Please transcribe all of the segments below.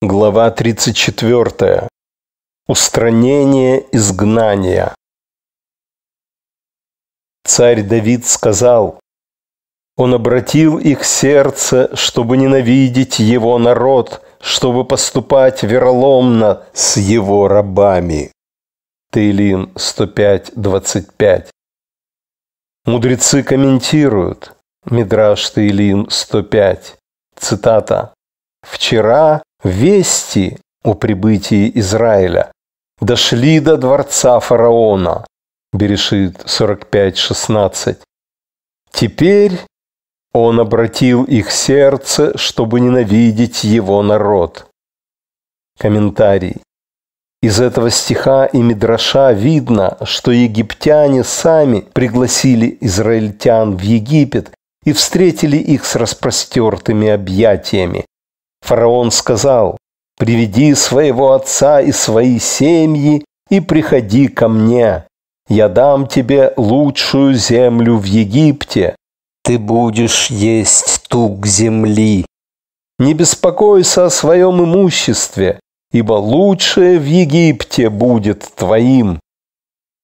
Глава 34. Устранение изгнания. Царь Давид сказал, «Он обратил их сердце, чтобы ненавидеть его народ, чтобы поступать вероломно с его рабами». Таилим 105.25. Мудрецы комментируют. Мидраш Таилим 105. Цитата. «Вчера Вести о прибытии Израиля дошли до дворца фараона. Берешит 45.16. Теперь он обратил их сердце, чтобы ненавидеть его народ. Комментарий. Из этого стиха и Мидраша видно, что египтяне сами пригласили израильтян в Египет и встретили их с распростертыми объятиями, Фараон сказал, «Приведи своего отца и свои семьи и приходи ко мне. Я дам тебе лучшую землю в Египте. Ты будешь есть тук земли. Не беспокойся о своем имуществе, ибо лучшее в Египте будет твоим».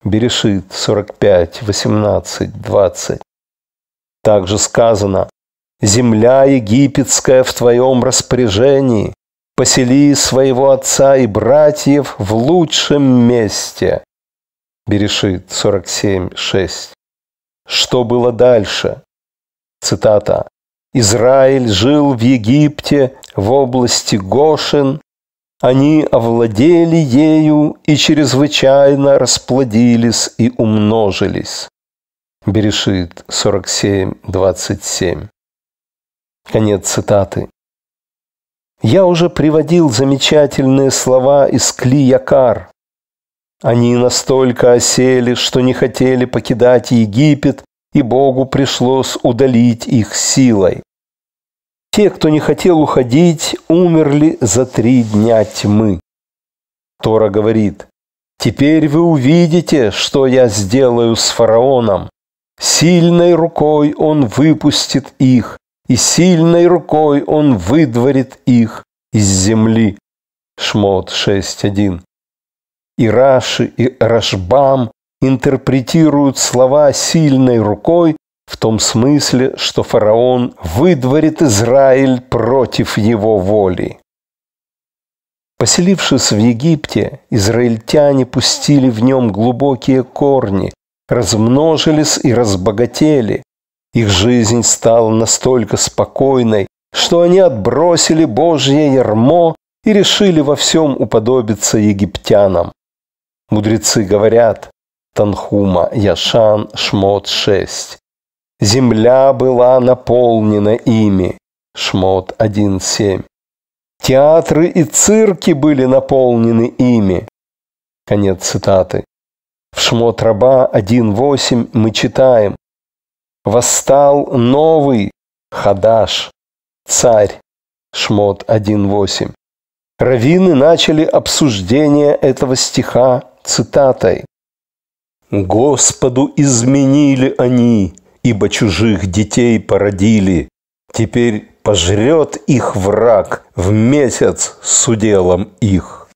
Берешит 45, 18, 20. Также сказано, земля египетская в твоем распоряжении, посели своего отца и братьев в лучшем месте. Берешит 47.6. Что было дальше? Цитата. Израиль жил в Египте, в области Гошин. Они овладели ею и чрезвычайно расплодились и умножились. Берешит 47.27. Конец цитаты. Я уже приводил замечательные слова из Кли-Якар. Они настолько осели, что не хотели покидать Египет, и Богу пришлось удалить их силой. Те, кто не хотел уходить, умерли за три дня тьмы. Тора говорит, «Теперь вы увидите, что я сделаю с фараоном. Сильной рукой он выпустит их, и сильной рукой он выдворит их из земли. Шмот 6.1. И Раши, и Рашбам интерпретируют слова «сильной рукой» в том смысле, что фараон выдворит Израиль против его воли. Поселившись в Египте, израильтяне пустили в нем глубокие корни, размножились и разбогатели, их жизнь стала настолько спокойной, что они отбросили Божье ярмо и решили во всем уподобиться египтянам. Мудрецы говорят, Танхума, Яшан, Шмот 6. Земля была наполнена ими, Шмот 1.7. Театры и цирки были наполнены ими. Конец цитаты. В Шмот Раба 1.8 мы читаем Восстал новый Хадаш, царь, Шмот 1.8. Равины начали обсуждение этого стиха цитатой. «Господу изменили они, ибо чужих детей породили. Теперь пожрет их враг в месяц с уделом их».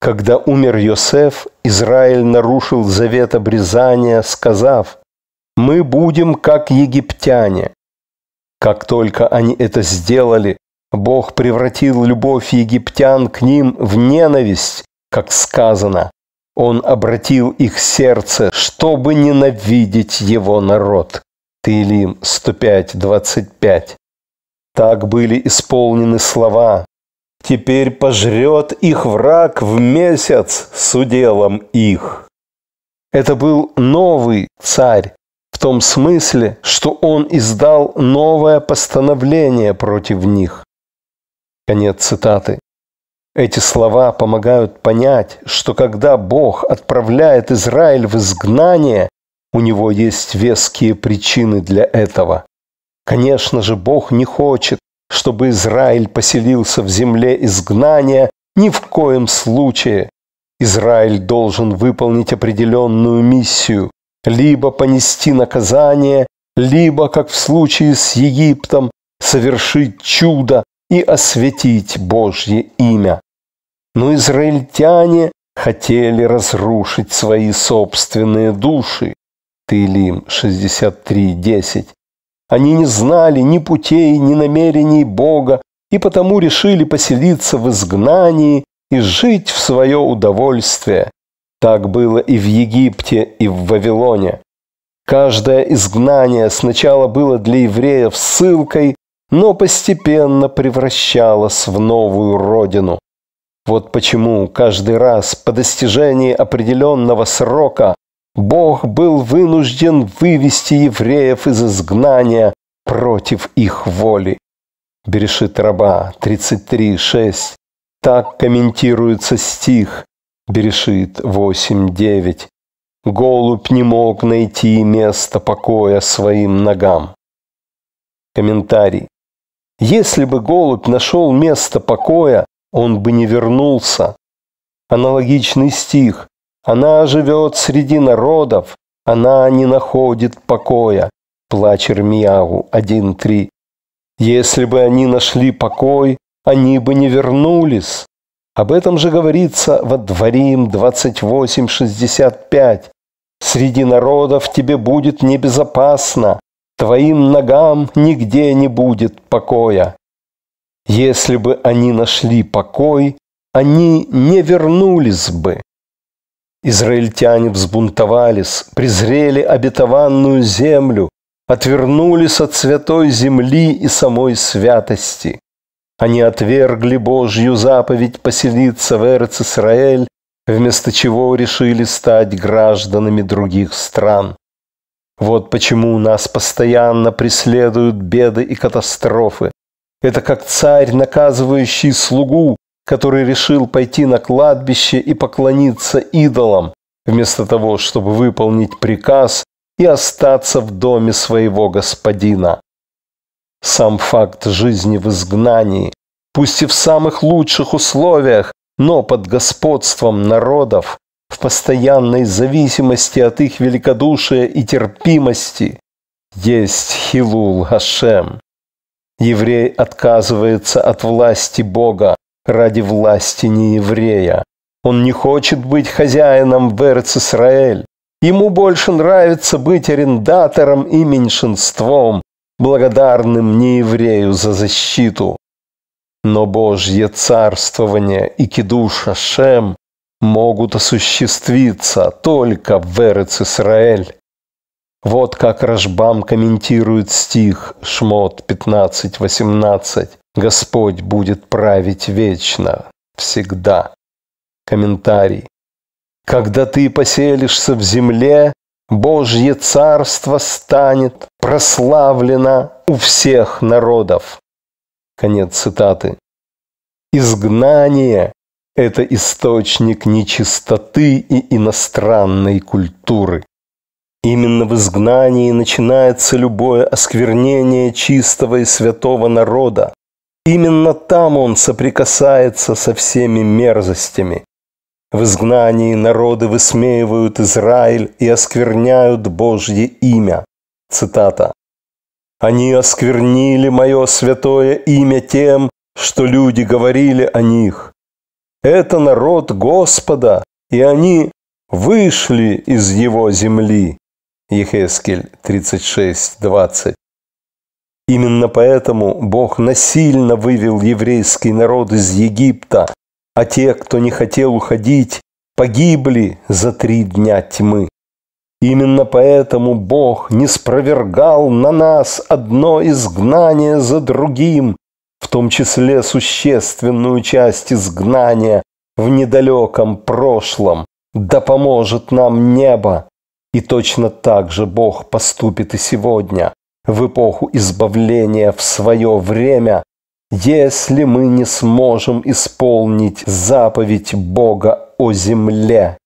Когда умер Йосеф, Израиль нарушил завет обрезания, сказав, мы будем как египтяне. Как только они это сделали, Бог превратил любовь египтян к ним в ненависть, как сказано. Он обратил их сердце, чтобы ненавидеть его народ. Таилим 105.25. Так были исполнены слова. Теперь пожрет их враг в месяц с уделом их. Это был новый царь, том смысле, что он издал новое постановление против них. Конец цитаты. Эти слова помогают понять, что когда Бог отправляет Израиль в изгнание, у него есть веские причины для этого. Конечно же, Бог не хочет, чтобы Израиль поселился в земле изгнания ни в коем случае. Израиль должен выполнить определенную миссию либо понести наказание, либо, как в случае с Египтом, совершить чудо и осветить Божье имя. Но израильтяне хотели разрушить свои собственные души. Таилим 63.10. Они не знали ни путей, ни намерений Бога, и потому решили поселиться в изгнании и жить в свое удовольствие, так было и в Египте, и в Вавилоне. Каждое изгнание сначала было для евреев ссылкой, но постепенно превращалось в новую родину. Вот почему каждый раз по достижении определенного срока Бог был вынужден вывести евреев из изгнания против их воли. Берешит раба 33.6. Так комментируется стих. Берешит 8.9. Голубь не мог найти место покоя своим ногам. Комментарий. Если бы голубь нашел место покоя, он бы не вернулся. Аналогичный стих. Она живет среди народов, она не находит покоя. Плач Ирмиягу 1.3. Если бы они нашли покой, они бы не вернулись. Об этом же говорится во Дворим 28.65. «Среди народов тебе будет небезопасно, твоим ногам нигде не будет покоя». Если бы они нашли покой, они не вернулись бы. Израильтяне взбунтовались, презрели обетованную землю, отвернулись от святой земли и самой святости. Они отвергли Божью заповедь поселиться в Эрцисраэль, вместо чего решили стать гражданами других стран. Вот почему нас постоянно преследуют беды и катастрофы. Это как царь, наказывающий слугу, который решил пойти на кладбище и поклониться идолам, вместо того, чтобы выполнить приказ и остаться в доме своего господина. Сам факт жизни в изгнании, пусть и в самых лучших условиях, но под господством народов, в постоянной зависимости от их великодушия и терпимости, есть Хилул Хашем. Еврей отказывается от власти Бога ради власти нееврея. Он не хочет быть хозяином в Эрцисраэль. Ему больше нравится быть арендатором и меньшинством, благодарным нееврею за защиту. Но Божье царствование и кедуша Шем могут осуществиться только в Эрец-Исраэль. Вот как Рашбам комментирует стих Шмот 15.18 «Господь будет править вечно, всегда». Комментарий. «Когда ты поселишься в земле, Божье царство станет прославлено у всех народов. Конец цитаты. Изгнание – это источник нечистоты и иностранной культуры. Именно в изгнании начинается любое осквернение чистого и святого народа. Именно там он соприкасается со всеми мерзостями. В изгнании народы высмеивают Израиль и оскверняют Божье имя. Цитата. «Они осквернили мое святое имя тем, что люди говорили о них. Это народ Господа, и они вышли из его земли». Ехескель 36:20. Именно поэтому Бог насильно вывел еврейский народ из Египта, а те, кто не хотел уходить, погибли за три дня тьмы. Именно поэтому Бог не спровергал на нас одно изгнание за другим, в том числе существенную часть изгнания в недалеком прошлом, да поможет нам небо. И точно так же Бог поступит и сегодня, в эпоху избавления в свое время, если мы не сможем исполнить заповедь Бога о земле,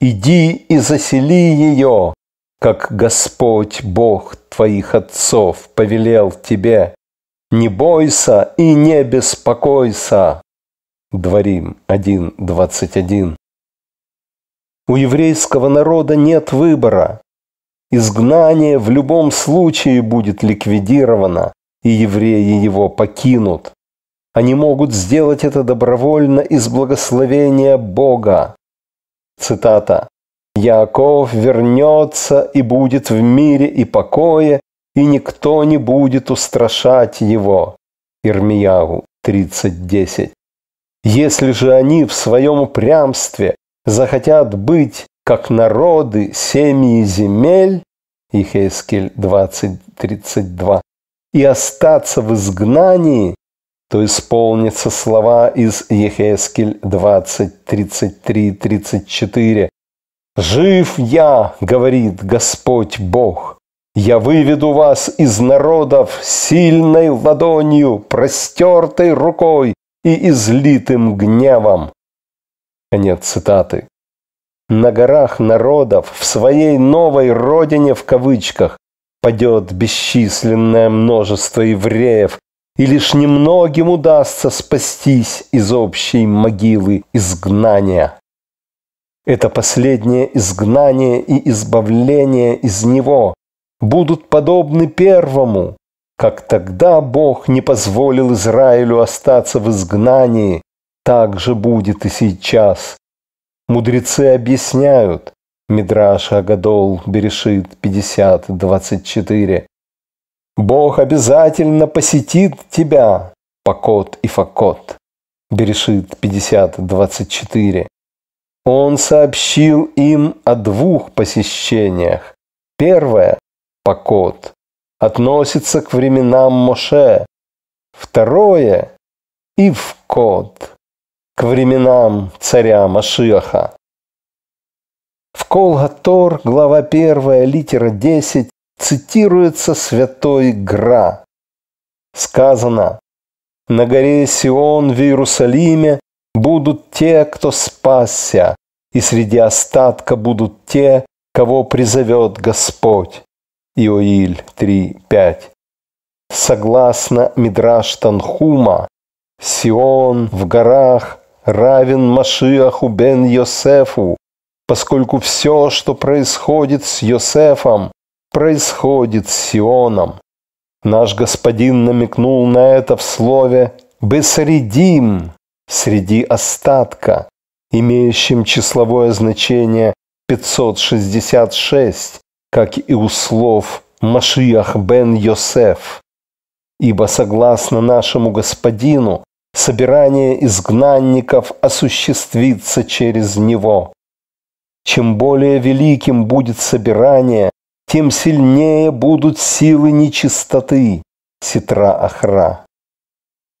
иди и засели ее, как Господь Бог твоих отцов повелел тебе. Не бойся и не беспокойся. Дворим 1.21. У еврейского народа нет выбора. Изгнание в любом случае будет ликвидировано и евреи его покинут. Они могут сделать это добровольно из благословения Бога. Цитата. «Яков вернется и будет в мире и покое, и никто не будет устрашать его». Ирмиягу 30.10. Если же они в своем упрямстве захотят быть, как народы, семьи земель, Ихескель 20.32, и остаться в изгнании, то исполнятся слова из Ехескель 20, 33, 34. «Жив я, — говорит Господь Бог, — я выведу вас из народов сильной ладонью, простертой рукой и излитым гневом». Конец цитаты. На горах народов, в своей новой родине в кавычках, падет бесчисленное множество евреев, и лишь немногим удастся спастись из общей могилы изгнания. Это последнее изгнание и избавление из него будут подобны первому, как тогда Бог не позволил Израилю остаться в изгнании, так же будет и сейчас. Мудрецы объясняют, Мидраш Агадол Берешит 50-24. «Бог обязательно посетит тебя, Пакот и Факот» Берешит 50-24. Он сообщил им о двух посещениях. Первое – Пакот относится к временам Моше. Второе – Ивкот к временам царя Машиаха. В Колгатор, глава 1, литера 10, цитируется святой Гра. Сказано, «На горе Сион в Иерусалиме будут те, кто спасся, и среди остатка будут те, кого призовет Господь». Иоиль 3.5. Согласно Мидраш Танхума, Сион в горах равен Машиаху бен Йосефу, поскольку все, что происходит с Йосефом, происходит с Сионом. Наш господин намекнул на это в слове «бесредим» – «среди остатка», имеющим числовое значение 566, как и у слов Машиах бен Йосеф». Ибо согласно нашему господину, собирание изгнанников осуществится через него. Чем более великим будет собирание, тем сильнее будут силы нечистоты, ситра Ахра.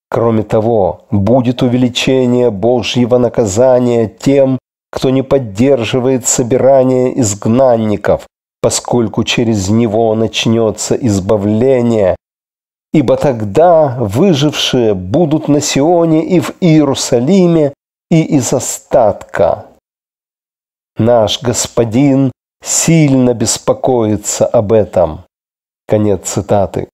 Кроме того, будет увеличение Божьего наказания тем, кто не поддерживает собирание изгнанников, поскольку через него начнется избавление, ибо тогда выжившие будут на Сионе и в Иерусалиме и из остатка Наш господин сильно беспокоится об этом. Конец цитаты.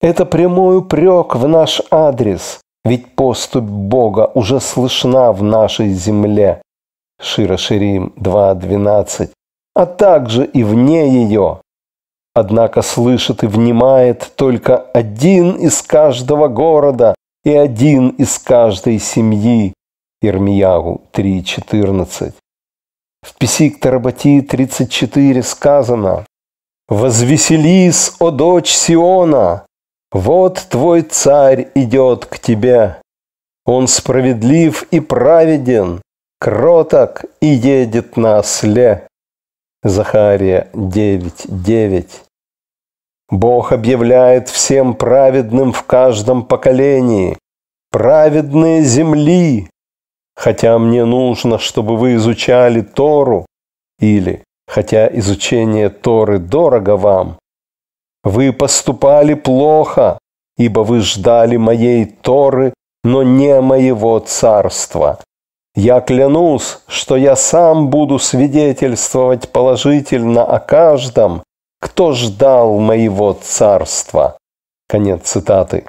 Это прямой упрек в наш адрес, ведь поступь Бога уже слышна в нашей земле. Шира Ширим 2.12, а также и вне ее. Однако слышит и внимает только один из каждого города и один из каждой семьи. Ирмиягу 3.14. В писи Писик-Таработи 34 сказано «Возвеселись, о дочь Сиона! Вот твой царь идет к тебе! Он справедлив и праведен, кроток и едет на осле!» Захария 9.9 Бог объявляет всем праведным в каждом поколении. Праведные земли, хотя мне нужно, чтобы вы изучали Тору, или хотя изучение Торы дорого вам, вы поступали плохо, ибо вы ждали моей Торы, но не моего царства. Я клянусь, что я сам буду свидетельствовать положительно о каждом, кто ждал моего царства. Конец цитаты.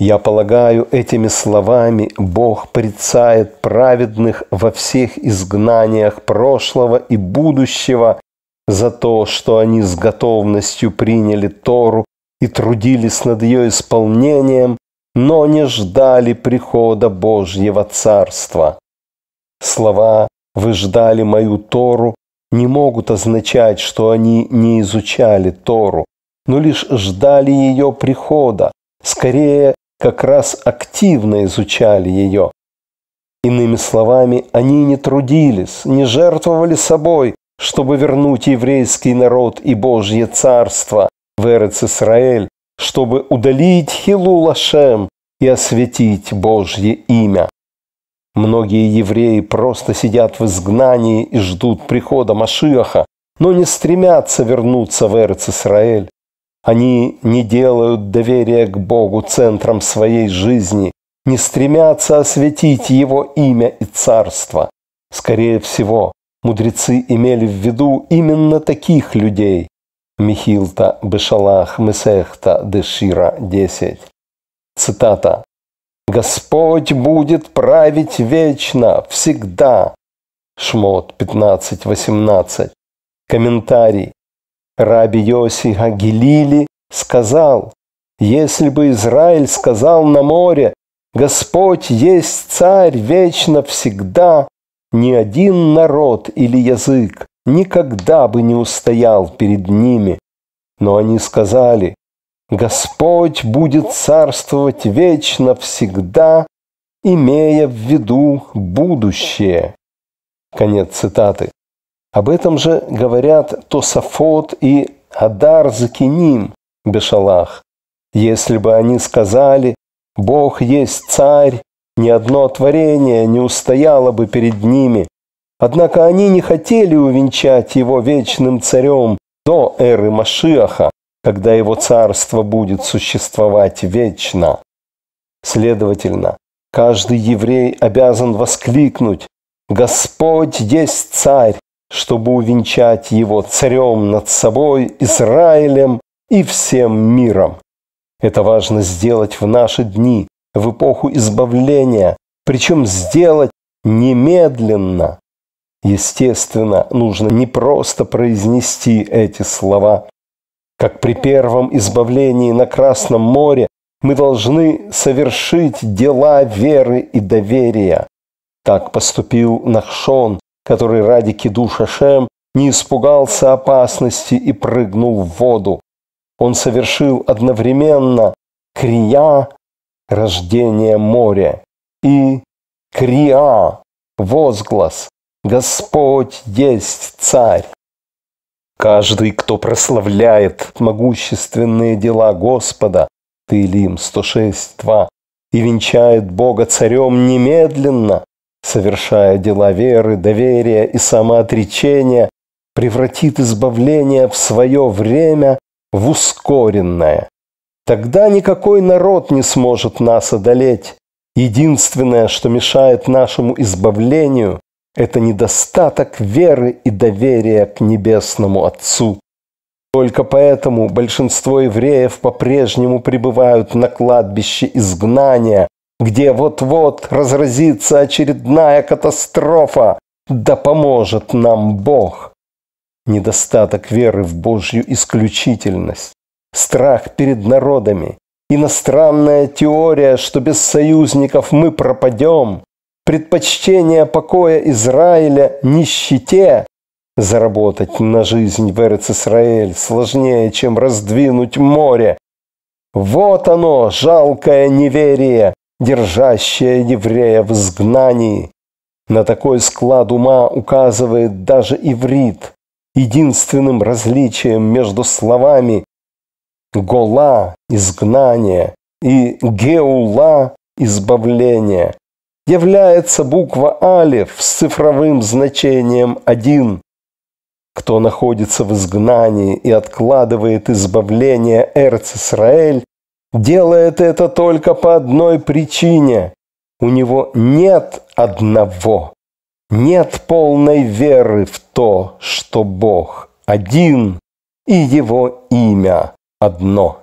Я полагаю, этими словами Бог прицает праведных во всех изгнаниях прошлого и будущего за то, что они с готовностью приняли Тору и трудились над ее исполнением, но не ждали прихода Божьего Царства. Слова «Вы ждали мою Тору» не могут означать, что они не изучали Тору, но лишь ждали ее прихода, скорее как раз активно изучали ее. Иными словами, они не трудились, не жертвовали собой, чтобы вернуть еврейский народ и Божье царство в Эрец-Исраэль, чтобы удалить Хилу Лашем и осветить Божье имя. Многие евреи просто сидят в изгнании и ждут прихода Машиаха, но не стремятся вернуться в Эрец-Исраэль, они не делают доверия к Богу центром своей жизни, не стремятся осветить Его имя и царство. Скорее всего, мудрецы имели в виду именно таких людей. Михилта, Бешалах, Месехта, Дешира, 10. Цитата. «Господь будет править вечно, всегда». Шмот 15.18. Комментарий. Раби Йоси Гагилили сказал, «Если бы Израиль сказал на море, Господь есть Царь вечно всегда, ни один народ или язык никогда бы не устоял перед ними. Но они сказали, Господь будет царствовать вечно всегда, имея в виду будущее. Конец цитаты. Об этом же говорят Тософот и Адар Закиним Бешалах. Если бы они сказали, Бог есть царь, ни одно творение не устояло бы перед ними. Однако они не хотели увенчать его вечным царем до эры Машиаха, когда его царство будет существовать вечно. Следовательно, каждый еврей обязан воскликнуть «Господь есть царь, чтобы увенчать его царем над собой, Израилем и всем миром. Это важно сделать в наши дни, в эпоху избавления, причем сделать немедленно. Естественно, нужно не просто произнести эти слова. Как при первом избавлении на Красном море, мы должны совершить дела веры и доверия. Так поступил Нахшон, который ради Кидуша Шем не испугался опасности и прыгнул в воду. Он совершил одновременно крия – рождение моря и крия – возглас «Господь есть царь». Каждый, кто прославляет могущественные дела Господа, Таилим 106.2, и венчает Бога царем немедленно, совершая дела веры, доверия и самоотречения, превратит избавление в свое время в ускоренное. Тогда никакой народ не сможет нас одолеть. Единственное, что мешает нашему избавлению, это недостаток веры и доверия к Небесному Отцу. Только поэтому большинство евреев по-прежнему пребывают на кладбище изгнания, где вот-вот разразится очередная катастрофа, да поможет нам Бог. Недостаток веры в Божью исключительность, страх перед народами, иностранная теория, что без союзников мы пропадем, предпочтение покоя Израиля нищете, заработать на жизнь в эрец сложнее, чем раздвинуть море. Вот оно, жалкое неверие, держащая еврея в изгнании. На такой склад ума указывает даже иврит. Единственным различием между словами «гола» – изгнание и «геула» – избавление является буква «алев» с цифровым значением «один». Кто находится в изгнании и откладывает избавление эрц Эрцисраэль, делает это только по одной причине. У него нет одного. Нет полной веры в то, что Бог один и его имя одно.